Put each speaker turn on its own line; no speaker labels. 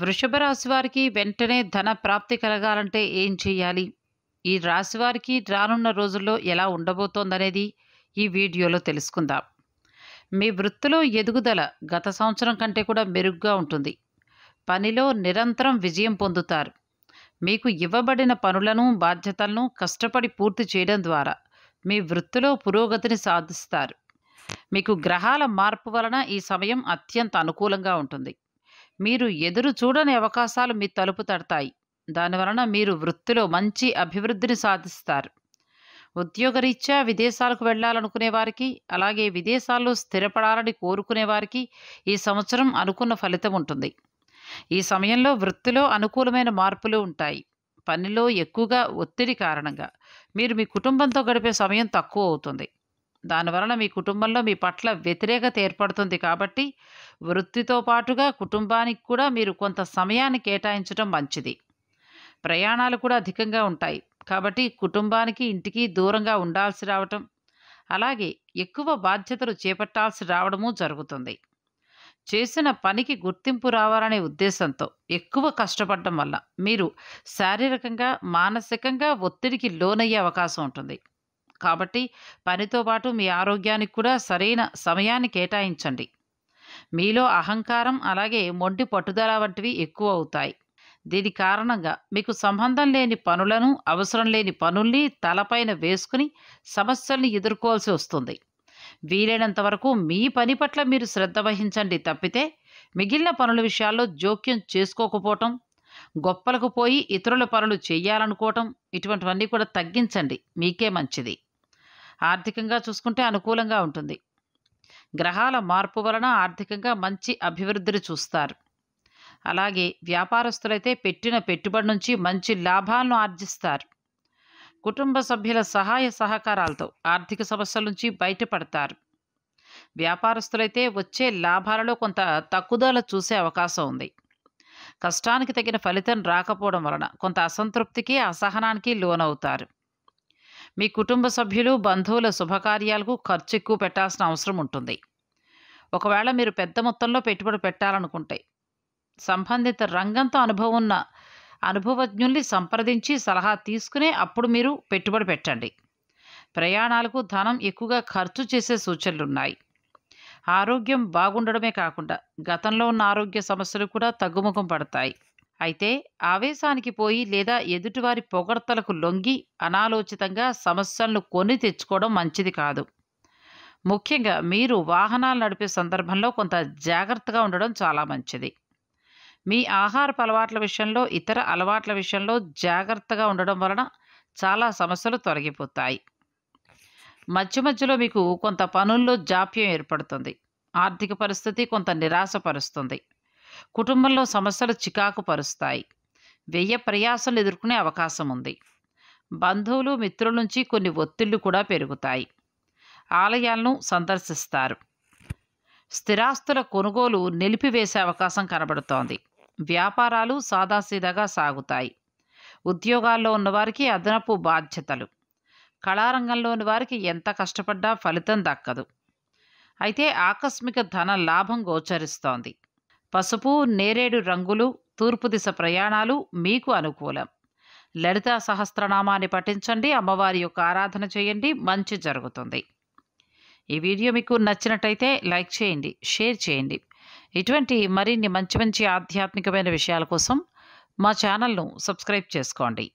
వృషభ రాశి వారికి వెంటనే ధన ప్రాప్తి కలగాలంటే ఏం చేయాలి ఈ రాశి వారికి రానున్న రోజుల్లో ఎలా ఉండబోతోందనేది ఈ వీడియోలో తెలుసుకుందాం మీ వృత్తిలో ఎదుగుదల గత సంవత్సరం కంటే కూడా మెరుగ్గా ఉంటుంది పనిలో నిరంతరం విజయం పొందుతారు మీకు ఇవ్వబడిన పనులను బాధ్యతలను కష్టపడి పూర్తి చేయడం ద్వారా మీ వృత్తిలో పురోగతిని సాధిస్తారు మీకు గ్రహాల మార్పు వలన ఈ సమయం అత్యంత అనుకూలంగా ఉంటుంది మీరు ఎదురు చూడని అవకాశాలు మీ తలుపు తడతాయి దానివలన మీరు వృత్తిలో మంచి అభివృద్ధిని సాధిస్తారు ఉద్యోగరీత్యా విదేశాలకు వెళ్ళాలనుకునే వారికి అలాగే విదేశాల్లో స్థిరపడాలని కోరుకునే వారికి ఈ సంవత్సరం అనుకున్న ఫలితం ఉంటుంది ఈ సమయంలో వృత్తిలో అనుకూలమైన మార్పులు ఉంటాయి పనిలో ఎక్కువగా ఒత్తిడి కారణంగా మీరు మీ కుటుంబంతో గడిపే సమయం తక్కువ అవుతుంది దానివలన మీ కుటుంబంలో మీ పట్ల వ్యతిరేకత ఏర్పడుతుంది కాబట్టి వృత్తితో పాటుగా కుటుంబానికి కూడా మీరు కొంత సమయాన్ని కేటాయించడం మంచిది ప్రయాణాలు కూడా అధికంగా ఉంటాయి కాబట్టి కుటుంబానికి ఇంటికి దూరంగా ఉండాల్సి రావటం అలాగే ఎక్కువ బాధ్యతలు చేపట్టాల్సి రావడము జరుగుతుంది చేసిన పనికి గుర్తింపు రావాలనే ఉద్దేశంతో ఎక్కువ కష్టపడడం వల్ల మీరు శారీరకంగా మానసికంగా ఒత్తిడికి లోనయ్యే అవకాశం ఉంటుంది కాబట్టి పనితో పాటు మీ ఆరోగ్యానికి కూడా సరైన సమయాన్ని కేటాయించండి మీలో అహంకారం అలాగే మొండి పట్టుదల వంటివి ఎక్కువ అవుతాయి దీని కారణంగా మీకు సంబంధం లేని పనులను అవసరం లేని పనుల్ని తలపైన వేసుకుని సమస్యల్ని ఎదుర్కోవాల్సి వస్తుంది వీలైనంత వరకు మీ పని పట్ల మీరు శ్రద్ధ వహించండి తప్పితే మిగిలిన పనుల విషయాల్లో జోక్యం చేసుకోకపోవటం గొప్పలకు పోయి ఇతరుల పనులు చేయాలనుకోవటం ఇటువంటివన్నీ కూడా తగ్గించండి మీకే మంచిది ఆర్థికంగా చూసుకుంటే అనుకూలంగా ఉంటుంది గ్రహాల మార్పు వలన ఆర్థికంగా మంచి అభివృద్ధిని చూస్తారు అలాగే వ్యాపారస్తులైతే పెట్టిన పెట్టుబడి నుంచి మంచి లాభాలను ఆర్జిస్తారు కుటుంబ సభ్యుల సహాయ సహకారాలతో ఆర్థిక సమస్యల నుంచి బయటపడతారు వ్యాపారస్తులైతే వచ్చే లాభాలలో కొంత తక్కుదల చూసే అవకాశం ఉంది కష్టానికి తగిన ఫలితం రాకపోవడం వలన కొంత అసంతృప్తికి అసహనానికి లోనవుతారు మీ కుటుంబ సభ్యులు బంధువుల శుభకార్యాలకు ఖర్చు ఎక్కువ పెట్టాల్సిన అవసరం ఉంటుంది ఒకవేళ మీరు పెద్ద మొత్తంలో పెట్టుబడి పెట్టాలనుకుంటే సంబంధిత రంగంతో అనుభవం ఉన్న అనుభవజ్ఞుల్ని సంప్రదించి సలహా తీసుకునే అప్పుడు మీరు పెట్టుబడి పెట్టండి ప్రయాణాలకు ధనం ఎక్కువగా ఖర్చు చేసే సూచనలున్నాయి ఆరోగ్యం బాగుండడమే కాకుండా గతంలో ఉన్న ఆరోగ్య సమస్యలు కూడా తగ్గుముఖం పడతాయి అయితే ఆవేశానికి పోయి లేదా ఎదుటివారి పొగడ్తలకు లొంగి అనాలోచితంగా సమస్యలను కొని తెచ్చుకోవడం మంచిది కాదు ముఖ్యంగా మీరు వాహనాలు నడిపే సందర్భంలో కొంత జాగ్రత్తగా ఉండడం చాలా మంచిది మీ ఆహారపు అలవాట్ల విషయంలో ఇతర అలవాట్ల విషయంలో జాగ్రత్తగా ఉండడం వలన చాలా సమస్యలు తొలగిపోతాయి మధ్య మధ్యలో మీకు కొంత పనుల్లో జాప్యం ఏర్పడుతుంది ఆర్థిక పరిస్థితి కొంత నిరాశపరుస్తుంది కుటుంబంలో సమస్యలు చికాకు పరుస్తాయి వ్యయ ప్రయాసలు ఎదుర్కొనే అవకాశం ఉంది బంధువులు మిత్రుల నుంచి కొన్ని ఒత్తిళ్లు కూడా పెరుగుతాయి ఆలయాలను సందర్శిస్తారు స్థిరాస్తుల కొనుగోలు నిలిపివేసే అవకాశం కనబడుతోంది వ్యాపారాలు సాదాసీదాగా సాగుతాయి ఉద్యోగాల్లో ఉన్నవారికి అదనపు బాధ్యతలు కళారంగంలోని వారికి ఎంత కష్టపడ్డా ఫలితం దక్కదు అయితే ఆకస్మిక ధన లాభం గోచరిస్తోంది పసుపు నేరేడు రంగులు తూర్పు దిశ ప్రయాణాలు మీకు అనుకూలం లలితా సహస్రనామాన్ని పఠించండి అమ్మవారి యొక్క ఆరాధన చేయండి మంచి జరుగుతుంది ఈ వీడియో మీకు నచ్చినట్టయితే లైక్ చేయండి షేర్ చేయండి ఇటువంటి మరిన్ని మంచి మంచి ఆధ్యాత్మికమైన విషయాల కోసం మా ఛానల్ను సబ్స్క్రైబ్ చేసుకోండి